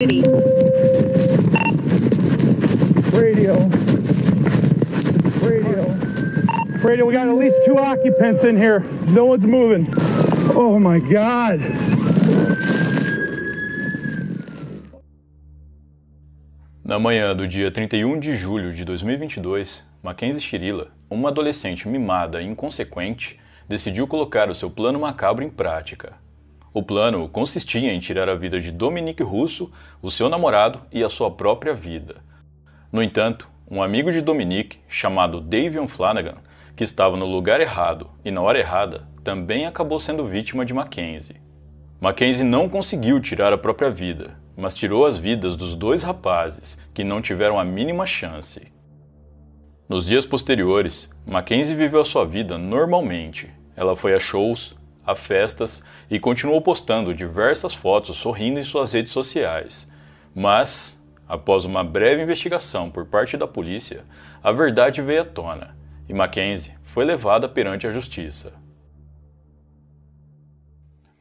Radio. Radio. Radio, we got at least two occupants in here. No one's moving. Oh my God. Na manhã do dia 31 de julho de 2022, Mackenzie Shirila, uma adolescente mimada e inconsequente, decidiu colocar o seu plano macabro em prática. O plano consistia em tirar a vida de Dominique Russo, o seu namorado e a sua própria vida. No entanto, um amigo de Dominique, chamado Davion Flanagan, que estava no lugar errado e na hora errada, também acabou sendo vítima de Mackenzie. Mackenzie não conseguiu tirar a própria vida, mas tirou as vidas dos dois rapazes, que não tiveram a mínima chance. Nos dias posteriores, Mackenzie viveu a sua vida normalmente. Ela foi a shows, a festas e continuou postando diversas fotos sorrindo em suas redes sociais. Mas, após uma breve investigação por parte da polícia, a verdade veio à tona e Mackenzie foi levada perante a justiça.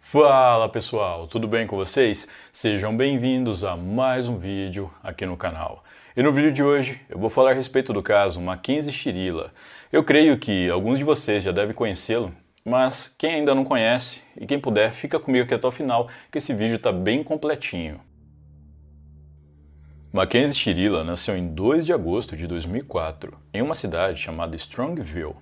Fala pessoal, tudo bem com vocês? Sejam bem-vindos a mais um vídeo aqui no canal. E no vídeo de hoje eu vou falar a respeito do caso Mackenzie Chirila. Eu creio que alguns de vocês já devem conhecê-lo mas quem ainda não conhece e quem puder, fica comigo aqui até o final, que esse vídeo está bem completinho. Mackenzie Chirila nasceu em 2 de agosto de 2004, em uma cidade chamada Strongville.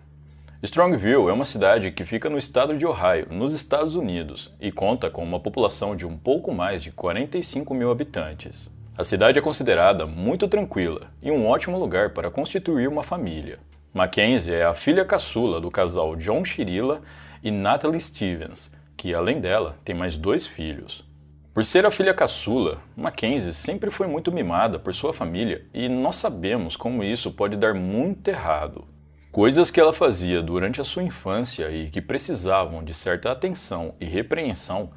Strongville é uma cidade que fica no estado de Ohio, nos Estados Unidos, e conta com uma população de um pouco mais de 45 mil habitantes. A cidade é considerada muito tranquila e um ótimo lugar para constituir uma família. Mackenzie é a filha caçula do casal John Chirilla e Natalie Stevens, que além dela tem mais dois filhos. Por ser a filha caçula, Mackenzie sempre foi muito mimada por sua família e nós sabemos como isso pode dar muito errado. Coisas que ela fazia durante a sua infância e que precisavam de certa atenção e repreensão,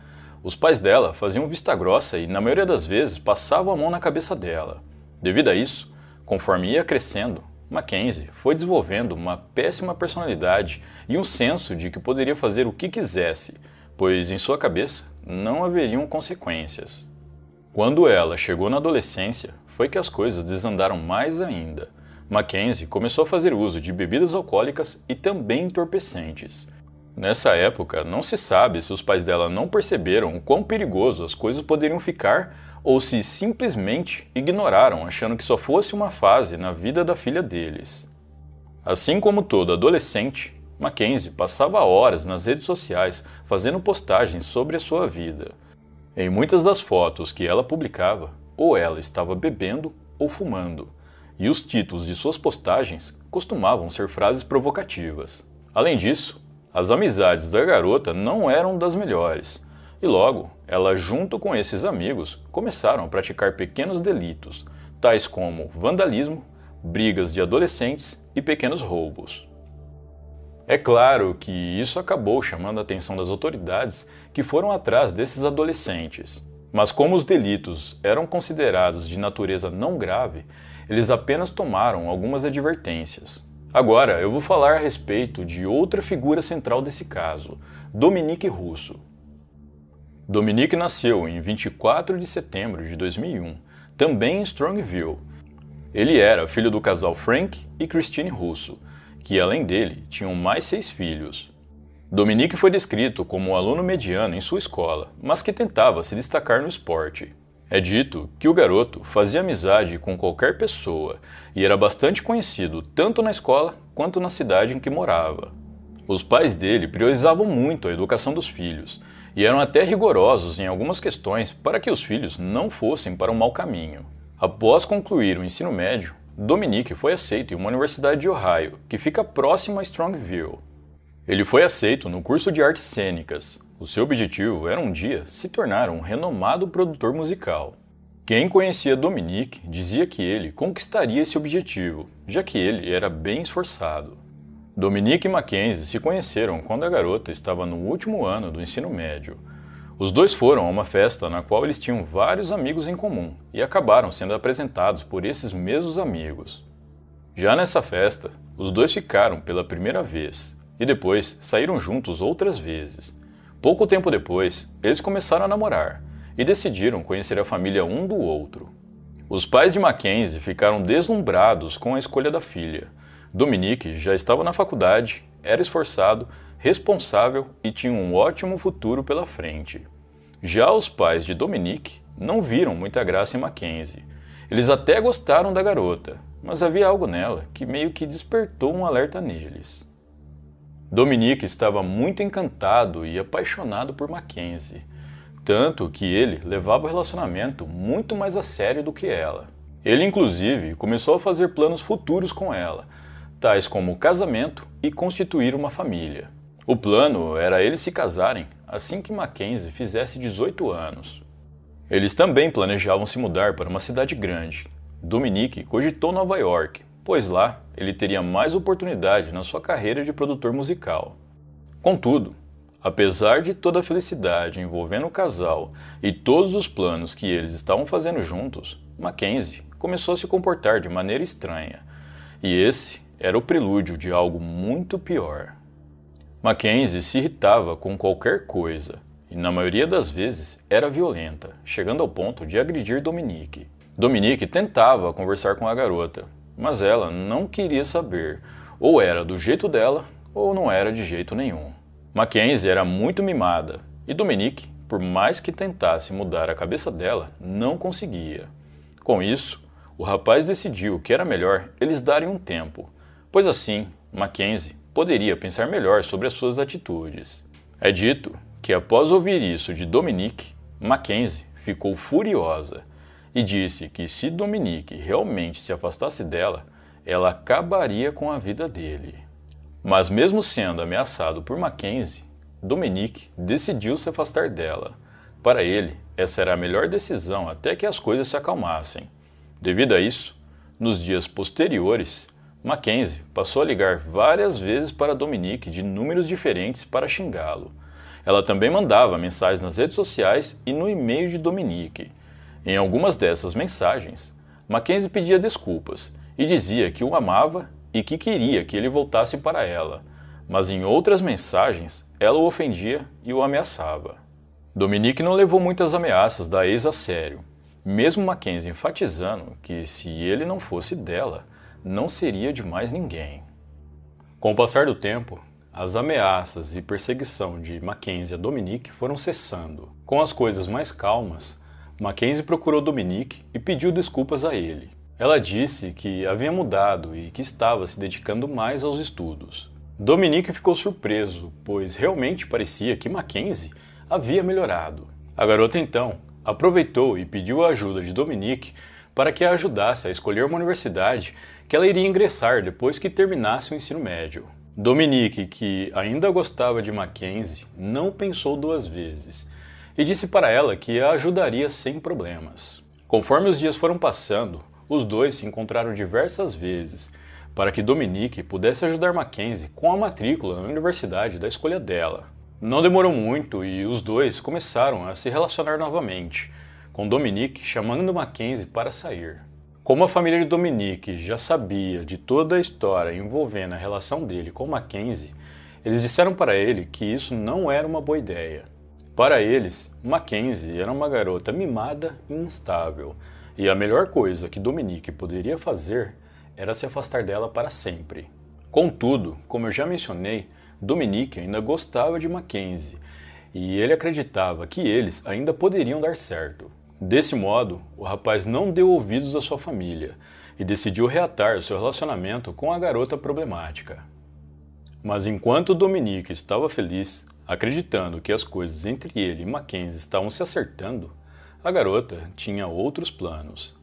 os pais dela faziam vista grossa e, na maioria das vezes, passavam a mão na cabeça dela. Devido a isso, conforme ia crescendo, Mackenzie foi desenvolvendo uma péssima personalidade e um senso de que poderia fazer o que quisesse, pois em sua cabeça não haveriam consequências. Quando ela chegou na adolescência, foi que as coisas desandaram mais ainda. Mackenzie começou a fazer uso de bebidas alcoólicas e também entorpecentes, Nessa época, não se sabe se os pais dela não perceberam o quão perigoso as coisas poderiam ficar ou se simplesmente ignoraram, achando que só fosse uma fase na vida da filha deles. Assim como todo adolescente, Mackenzie passava horas nas redes sociais fazendo postagens sobre a sua vida. Em muitas das fotos que ela publicava, ou ela estava bebendo ou fumando, e os títulos de suas postagens costumavam ser frases provocativas. Além disso, as amizades da garota não eram das melhores, e logo ela, junto com esses amigos, começaram a praticar pequenos delitos, tais como vandalismo, brigas de adolescentes e pequenos roubos. É claro que isso acabou chamando a atenção das autoridades que foram atrás desses adolescentes. Mas como os delitos eram considerados de natureza não grave, eles apenas tomaram algumas advertências. Agora, eu vou falar a respeito de outra figura central desse caso, Dominique Russo. Dominique nasceu em 24 de setembro de 2001, também em Strongville. Ele era filho do casal Frank e Christine Russo, que além dele tinham mais seis filhos. Dominique foi descrito como um aluno mediano em sua escola, mas que tentava se destacar no esporte. É dito que o garoto fazia amizade com qualquer pessoa e era bastante conhecido tanto na escola quanto na cidade em que morava. Os pais dele priorizavam muito a educação dos filhos e eram até rigorosos em algumas questões para que os filhos não fossem para um mau caminho. Após concluir o ensino médio, Dominique foi aceito em uma universidade de Ohio, que fica próxima a Strongville. Ele foi aceito no curso de artes cênicas, o seu objetivo era um dia se tornar um renomado produtor musical. Quem conhecia Dominique dizia que ele conquistaria esse objetivo, já que ele era bem esforçado. Dominique e Mackenzie se conheceram quando a garota estava no último ano do ensino médio. Os dois foram a uma festa na qual eles tinham vários amigos em comum e acabaram sendo apresentados por esses mesmos amigos. Já nessa festa, os dois ficaram pela primeira vez e depois saíram juntos outras vezes. Pouco tempo depois, eles começaram a namorar e decidiram conhecer a família um do outro. Os pais de Mackenzie ficaram deslumbrados com a escolha da filha. Dominique já estava na faculdade, era esforçado, responsável e tinha um ótimo futuro pela frente. Já os pais de Dominique não viram muita graça em Mackenzie. Eles até gostaram da garota, mas havia algo nela que meio que despertou um alerta neles. Dominique estava muito encantado e apaixonado por Mackenzie, tanto que ele levava o relacionamento muito mais a sério do que ela. Ele, inclusive, começou a fazer planos futuros com ela, tais como casamento e constituir uma família. O plano era eles se casarem assim que Mackenzie fizesse 18 anos. Eles também planejavam se mudar para uma cidade grande. Dominique cogitou Nova York, pois lá ele teria mais oportunidade na sua carreira de produtor musical. Contudo, apesar de toda a felicidade envolvendo o casal e todos os planos que eles estavam fazendo juntos, Mackenzie começou a se comportar de maneira estranha, e esse era o prelúdio de algo muito pior. Mackenzie se irritava com qualquer coisa e, na maioria das vezes, era violenta, chegando ao ponto de agredir Dominique. Dominique tentava conversar com a garota, mas ela não queria saber. Ou era do jeito dela, ou não era de jeito nenhum. Mackenzie era muito mimada e Dominique, por mais que tentasse mudar a cabeça dela, não conseguia. Com isso, o rapaz decidiu que era melhor eles darem um tempo, pois assim Mackenzie poderia pensar melhor sobre as suas atitudes. É dito que após ouvir isso de Dominique, Mackenzie ficou furiosa e disse que se Dominique realmente se afastasse dela, ela acabaria com a vida dele. Mas, mesmo sendo ameaçado por Mackenzie, Dominique decidiu se afastar dela. Para ele, essa era a melhor decisão até que as coisas se acalmassem. Devido a isso, nos dias posteriores, Mackenzie passou a ligar várias vezes para Dominique de números diferentes para xingá-lo. Ela também mandava mensagens nas redes sociais e no e-mail de Dominique. Em algumas dessas mensagens, Mackenzie pedia desculpas e dizia que o amava e que queria que ele voltasse para ela, mas em outras mensagens ela o ofendia e o ameaçava. Dominique não levou muitas ameaças da ex a sério, mesmo Mackenzie enfatizando que se ele não fosse dela, não seria de mais ninguém. Com o passar do tempo, as ameaças e perseguição de Mackenzie a Dominique foram cessando. Com as coisas mais calmas, Mackenzie procurou Dominique e pediu desculpas a ele. Ela disse que havia mudado e que estava se dedicando mais aos estudos. Dominique ficou surpreso, pois realmente parecia que Mackenzie havia melhorado. A garota então aproveitou e pediu a ajuda de Dominique para que a ajudasse a escolher uma universidade que ela iria ingressar depois que terminasse o ensino médio. Dominique, que ainda gostava de Mackenzie, não pensou duas vezes e disse para ela que a ajudaria sem problemas. Conforme os dias foram passando, os dois se encontraram diversas vezes para que Dominique pudesse ajudar Mackenzie com a matrícula na universidade da escolha dela. Não demorou muito e os dois começaram a se relacionar novamente, com Dominique chamando Mackenzie para sair. Como a família de Dominique já sabia de toda a história envolvendo a relação dele com Mackenzie, eles disseram para ele que isso não era uma boa ideia. Para eles, Mackenzie era uma garota mimada e instável, e a melhor coisa que Dominique poderia fazer era se afastar dela para sempre. Contudo, como eu já mencionei, Dominique ainda gostava de Mackenzie e ele acreditava que eles ainda poderiam dar certo. Desse modo, o rapaz não deu ouvidos à sua família e decidiu reatar seu relacionamento com a garota problemática. Mas enquanto Dominique estava feliz, Acreditando que as coisas entre ele e Mackenzie estavam se acertando, a garota tinha outros planos.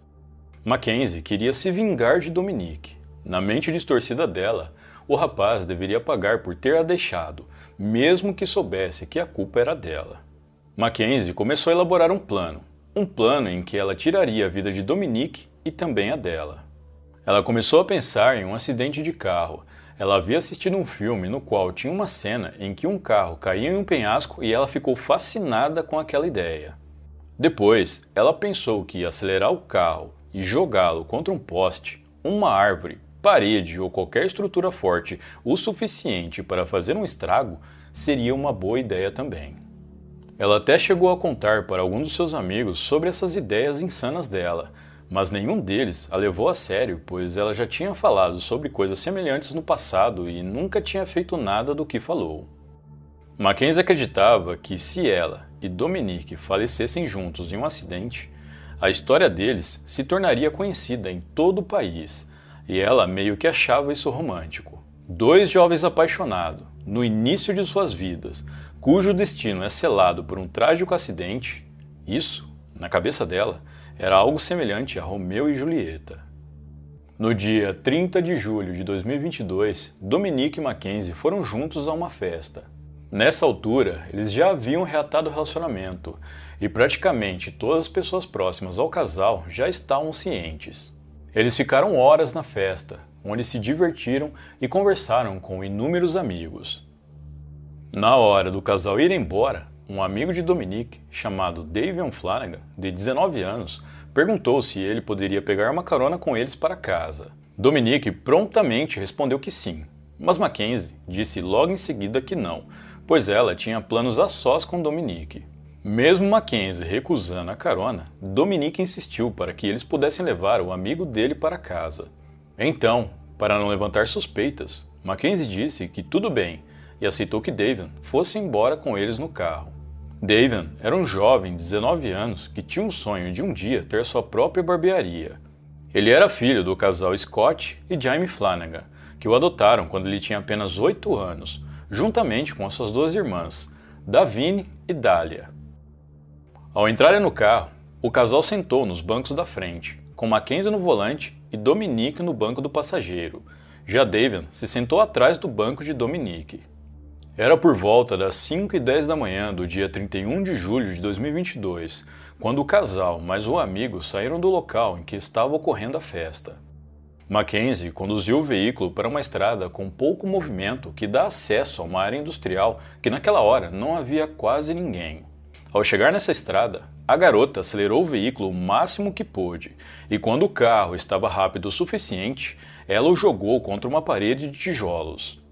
Mackenzie queria se vingar de Dominique. Na mente distorcida dela, o rapaz deveria pagar por ter a deixado, mesmo que soubesse que a culpa era dela. Mackenzie começou a elaborar um plano, um plano em que ela tiraria a vida de Dominique e também a dela. Ela começou a pensar em um acidente de carro ela havia assistido um filme no qual tinha uma cena em que um carro caía em um penhasco e ela ficou fascinada com aquela ideia. Depois, ela pensou que acelerar o carro e jogá-lo contra um poste, uma árvore, parede ou qualquer estrutura forte o suficiente para fazer um estrago seria uma boa ideia também. Ela até chegou a contar para alguns dos seus amigos sobre essas ideias insanas dela, mas nenhum deles a levou a sério, pois ela já tinha falado sobre coisas semelhantes no passado e nunca tinha feito nada do que falou. Mackenzie acreditava que se ela e Dominique falecessem juntos em um acidente, a história deles se tornaria conhecida em todo o país, e ela meio que achava isso romântico. Dois jovens apaixonados, no início de suas vidas, cujo destino é selado por um trágico acidente, isso, na cabeça dela, era algo semelhante a Romeu e Julieta. No dia 30 de julho de 2022, Dominique e Mackenzie foram juntos a uma festa. Nessa altura, eles já haviam reatado o relacionamento e praticamente todas as pessoas próximas ao casal já estavam cientes. Eles ficaram horas na festa, onde se divertiram e conversaram com inúmeros amigos. Na hora do casal ir embora, um amigo de Dominique, chamado Davion Flanagan, de 19 anos, perguntou se ele poderia pegar uma carona com eles para casa. Dominique prontamente respondeu que sim, mas Mackenzie disse logo em seguida que não, pois ela tinha planos a sós com Dominique. Mesmo Mackenzie recusando a carona, Dominique insistiu para que eles pudessem levar o amigo dele para casa. Então, para não levantar suspeitas, Mackenzie disse que tudo bem e aceitou que Davion fosse embora com eles no carro. Davian era um jovem de 19 anos que tinha um sonho de um dia ter sua própria barbearia. Ele era filho do casal Scott e Jaime Flanagan, que o adotaram quando ele tinha apenas 8 anos, juntamente com as suas duas irmãs, Davine e Dália. Ao entrarem no carro, o casal sentou nos bancos da frente, com Mackenzie no volante e Dominique no banco do passageiro. Já Davian se sentou atrás do banco de Dominique. Era por volta das 5 e 10 da manhã do dia 31 de julho de 2022, quando o casal mais um amigo saíram do local em que estava ocorrendo a festa. Mackenzie conduziu o veículo para uma estrada com pouco movimento que dá acesso a uma área industrial que naquela hora não havia quase ninguém. Ao chegar nessa estrada, a garota acelerou o veículo o máximo que pôde e, quando o carro estava rápido o suficiente, ela o jogou contra uma parede de tijolos.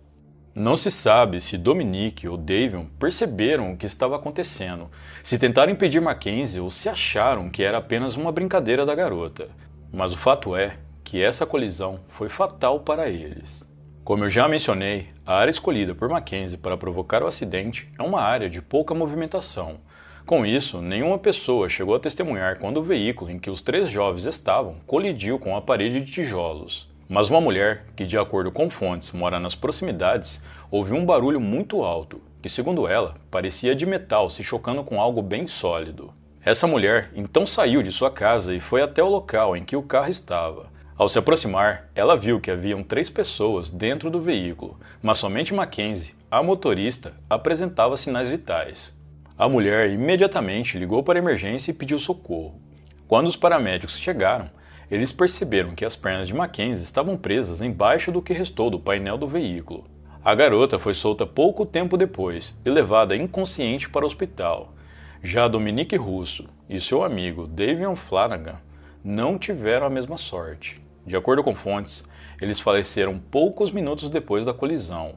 Não se sabe se Dominique ou Davion perceberam o que estava acontecendo, se tentaram impedir Mackenzie ou se acharam que era apenas uma brincadeira da garota. Mas o fato é que essa colisão foi fatal para eles. Como eu já mencionei, a área escolhida por Mackenzie para provocar o acidente é uma área de pouca movimentação. Com isso, nenhuma pessoa chegou a testemunhar quando o veículo em que os três jovens estavam colidiu com a parede de tijolos. Mas uma mulher, que de acordo com fontes mora nas proximidades, ouviu um barulho muito alto, que segundo ela, parecia de metal se chocando com algo bem sólido. Essa mulher então saiu de sua casa e foi até o local em que o carro estava. Ao se aproximar, ela viu que haviam três pessoas dentro do veículo, mas somente Mackenzie, a motorista, apresentava sinais vitais. A mulher imediatamente ligou para a emergência e pediu socorro. Quando os paramédicos chegaram, eles perceberam que as pernas de Mackenzie estavam presas embaixo do que restou do painel do veículo. A garota foi solta pouco tempo depois e levada inconsciente para o hospital. Já Dominique Russo e seu amigo Davion Flanagan não tiveram a mesma sorte. De acordo com fontes, eles faleceram poucos minutos depois da colisão,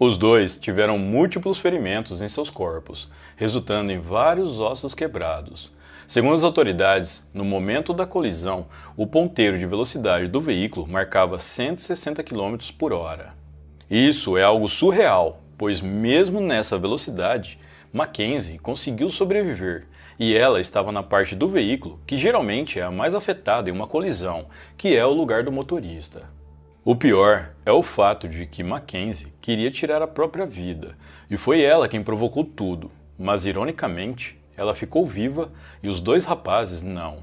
os dois tiveram múltiplos ferimentos em seus corpos, resultando em vários ossos quebrados. Segundo as autoridades, no momento da colisão, o ponteiro de velocidade do veículo marcava 160 km por hora. Isso é algo surreal, pois mesmo nessa velocidade, Mackenzie conseguiu sobreviver e ela estava na parte do veículo que geralmente é a mais afetada em uma colisão, que é o lugar do motorista. O pior é o fato de que Mackenzie queria tirar a própria vida, e foi ela quem provocou tudo, mas ironicamente, ela ficou viva e os dois rapazes não.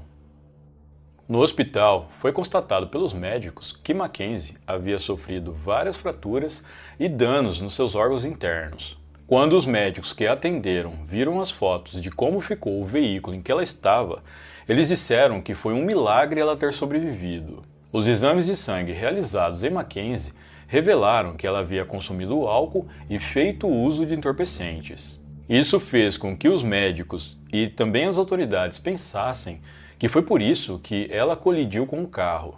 No hospital, foi constatado pelos médicos que Mackenzie havia sofrido várias fraturas e danos nos seus órgãos internos. Quando os médicos que a atenderam viram as fotos de como ficou o veículo em que ela estava, eles disseram que foi um milagre ela ter sobrevivido. Os exames de sangue realizados em Mackenzie revelaram que ela havia consumido álcool e feito uso de entorpecentes. Isso fez com que os médicos e também as autoridades pensassem que foi por isso que ela colidiu com o carro.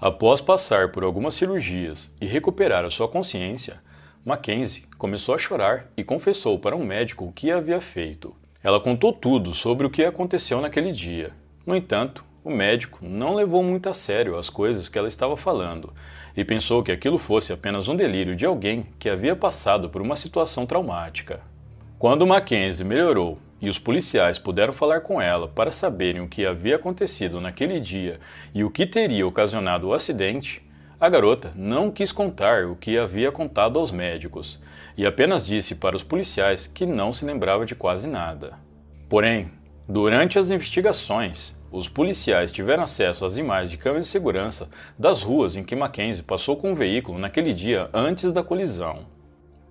Após passar por algumas cirurgias e recuperar a sua consciência, Mackenzie começou a chorar e confessou para um médico o que havia feito. Ela contou tudo sobre o que aconteceu naquele dia. No entanto, o médico não levou muito a sério as coisas que ela estava falando e pensou que aquilo fosse apenas um delírio de alguém que havia passado por uma situação traumática. Quando Mackenzie melhorou e os policiais puderam falar com ela para saberem o que havia acontecido naquele dia e o que teria ocasionado o acidente, a garota não quis contar o que havia contado aos médicos e apenas disse para os policiais que não se lembrava de quase nada. Porém, durante as investigações, os policiais tiveram acesso às imagens de câmeras de segurança das ruas em que Mackenzie passou com o veículo naquele dia antes da colisão.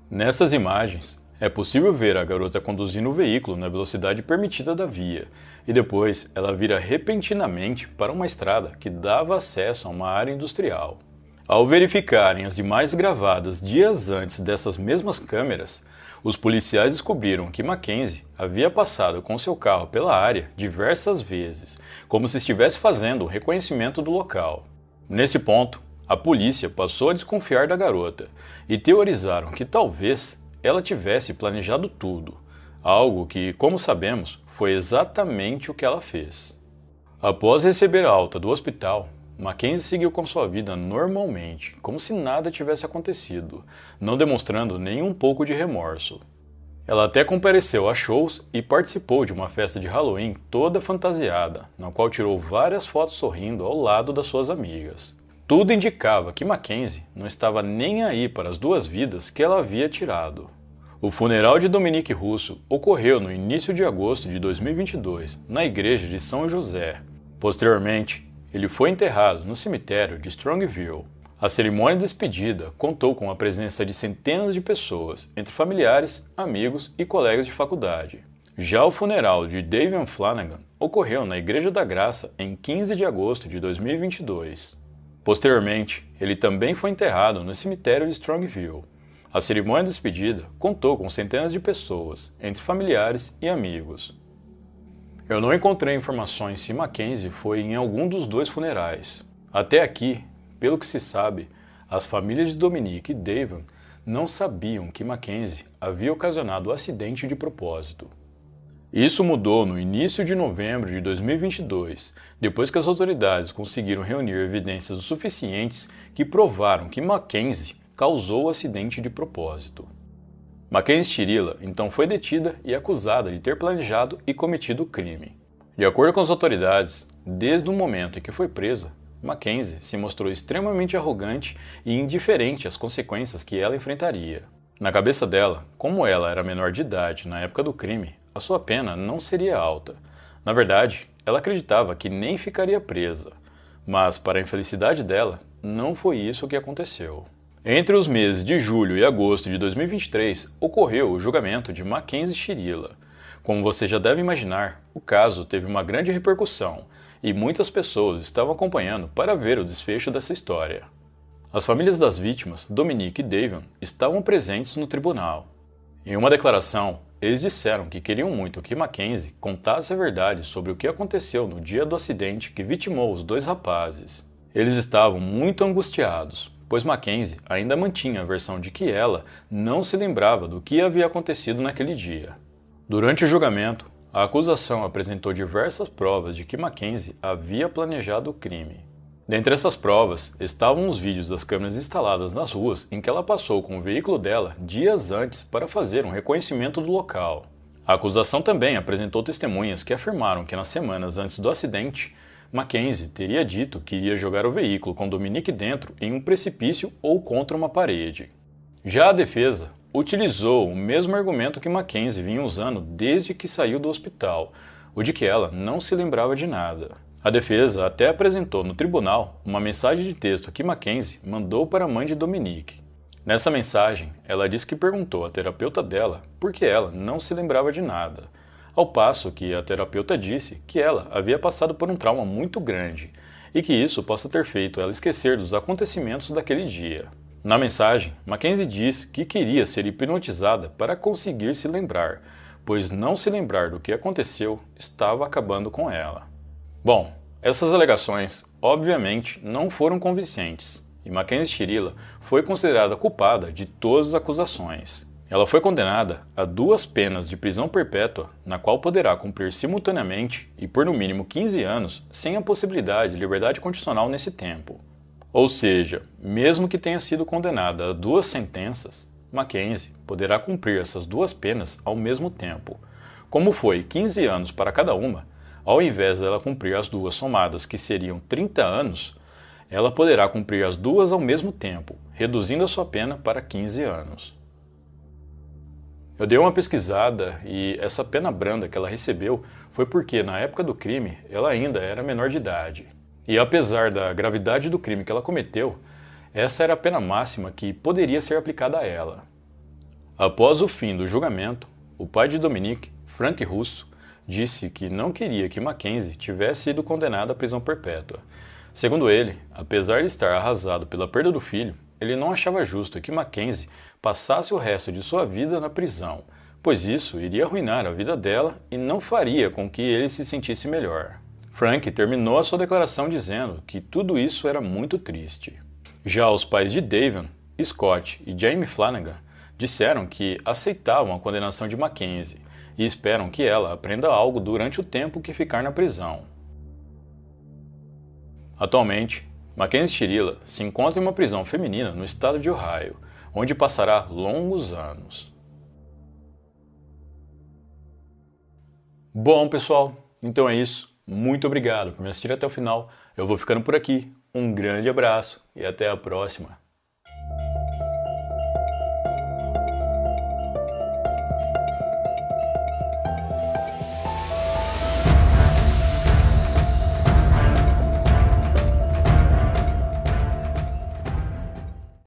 Nessas imagens, é possível ver a garota conduzindo o veículo na velocidade permitida da via, e depois ela vira repentinamente para uma estrada que dava acesso a uma área industrial. Ao verificarem as imagens gravadas dias antes dessas mesmas câmeras, os policiais descobriram que Mackenzie havia passado com seu carro pela área diversas vezes, como se estivesse fazendo um reconhecimento do local. Nesse ponto, a polícia passou a desconfiar da garota e teorizaram que talvez ela tivesse planejado tudo, algo que, como sabemos, foi exatamente o que ela fez. Após receber a alta do hospital, Mackenzie seguiu com sua vida normalmente, como se nada tivesse acontecido, não demonstrando nenhum pouco de remorso. Ela até compareceu a shows e participou de uma festa de Halloween toda fantasiada, na qual tirou várias fotos sorrindo ao lado das suas amigas. Tudo indicava que Mackenzie não estava nem aí para as duas vidas que ela havia tirado. O funeral de Dominique Russo ocorreu no início de agosto de 2022, na igreja de São José. Posteriormente, ele foi enterrado no cemitério de Strongville. A cerimônia de despedida contou com a presença de centenas de pessoas, entre familiares, amigos e colegas de faculdade. Já o funeral de Davian Flanagan ocorreu na Igreja da Graça em 15 de agosto de 2022. Posteriormente, ele também foi enterrado no cemitério de Strongville. A cerimônia de despedida contou com centenas de pessoas, entre familiares e amigos. Eu não encontrei informações se Mackenzie foi em algum dos dois funerais. Até aqui, pelo que se sabe, as famílias de Dominique e Devon não sabiam que Mackenzie havia ocasionado o acidente de propósito. Isso mudou no início de novembro de 2022, depois que as autoridades conseguiram reunir evidências suficientes que provaram que Mackenzie causou o acidente de propósito. Mackenzie Chirila então foi detida e acusada de ter planejado e cometido o crime. De acordo com as autoridades, desde o momento em que foi presa, Mackenzie se mostrou extremamente arrogante e indiferente às consequências que ela enfrentaria. Na cabeça dela, como ela era menor de idade na época do crime, a sua pena não seria alta. Na verdade, ela acreditava que nem ficaria presa. Mas, para a infelicidade dela, não foi isso que aconteceu. Entre os meses de julho e agosto de 2023, ocorreu o julgamento de Mackenzie Chirila. Como você já deve imaginar, o caso teve uma grande repercussão e muitas pessoas estavam acompanhando para ver o desfecho dessa história. As famílias das vítimas, Dominique e Davion, estavam presentes no tribunal. Em uma declaração, eles disseram que queriam muito que Mackenzie contasse a verdade sobre o que aconteceu no dia do acidente que vitimou os dois rapazes. Eles estavam muito angustiados, pois Mackenzie ainda mantinha a versão de que ela não se lembrava do que havia acontecido naquele dia. Durante o julgamento, a acusação apresentou diversas provas de que Mackenzie havia planejado o crime. Dentre essas provas estavam os vídeos das câmeras instaladas nas ruas em que ela passou com o veículo dela dias antes para fazer um reconhecimento do local. A acusação também apresentou testemunhas que afirmaram que nas semanas antes do acidente, Mackenzie teria dito que iria jogar o veículo com Dominique dentro em um precipício ou contra uma parede. Já a defesa utilizou o mesmo argumento que Mackenzie vinha usando desde que saiu do hospital, o de que ela não se lembrava de nada. A defesa até apresentou no tribunal uma mensagem de texto que Mackenzie mandou para a mãe de Dominique. Nessa mensagem, ela disse que perguntou à terapeuta dela por que ela não se lembrava de nada ao passo que a terapeuta disse que ela havia passado por um trauma muito grande e que isso possa ter feito ela esquecer dos acontecimentos daquele dia. Na mensagem, Mackenzie diz que queria ser hipnotizada para conseguir se lembrar, pois não se lembrar do que aconteceu estava acabando com ela. Bom, essas alegações obviamente não foram convincentes e Mackenzie Chirila foi considerada culpada de todas as acusações. Ela foi condenada a duas penas de prisão perpétua, na qual poderá cumprir simultaneamente e por no mínimo 15 anos, sem a possibilidade de liberdade condicional nesse tempo. Ou seja, mesmo que tenha sido condenada a duas sentenças, Mackenzie poderá cumprir essas duas penas ao mesmo tempo. Como foi 15 anos para cada uma, ao invés dela cumprir as duas somadas, que seriam 30 anos, ela poderá cumprir as duas ao mesmo tempo, reduzindo a sua pena para 15 anos. Eu dei uma pesquisada e essa pena branda que ela recebeu foi porque, na época do crime, ela ainda era menor de idade. E apesar da gravidade do crime que ela cometeu, essa era a pena máxima que poderia ser aplicada a ela. Após o fim do julgamento, o pai de Dominique, Frank Russo, disse que não queria que Mackenzie tivesse sido condenada à prisão perpétua. Segundo ele, apesar de estar arrasado pela perda do filho, ele não achava justo que Mackenzie passasse o resto de sua vida na prisão, pois isso iria arruinar a vida dela e não faria com que ele se sentisse melhor. Frank terminou a sua declaração dizendo que tudo isso era muito triste. Já os pais de Daven, Scott e Jamie Flanagan disseram que aceitavam a condenação de Mackenzie e esperam que ela aprenda algo durante o tempo que ficar na prisão. Atualmente, Mackenzie Chirila se encontra em uma prisão feminina no estado de Ohio onde passará longos anos. Bom, pessoal, então é isso. Muito obrigado por me assistir até o final. Eu vou ficando por aqui. Um grande abraço e até a próxima.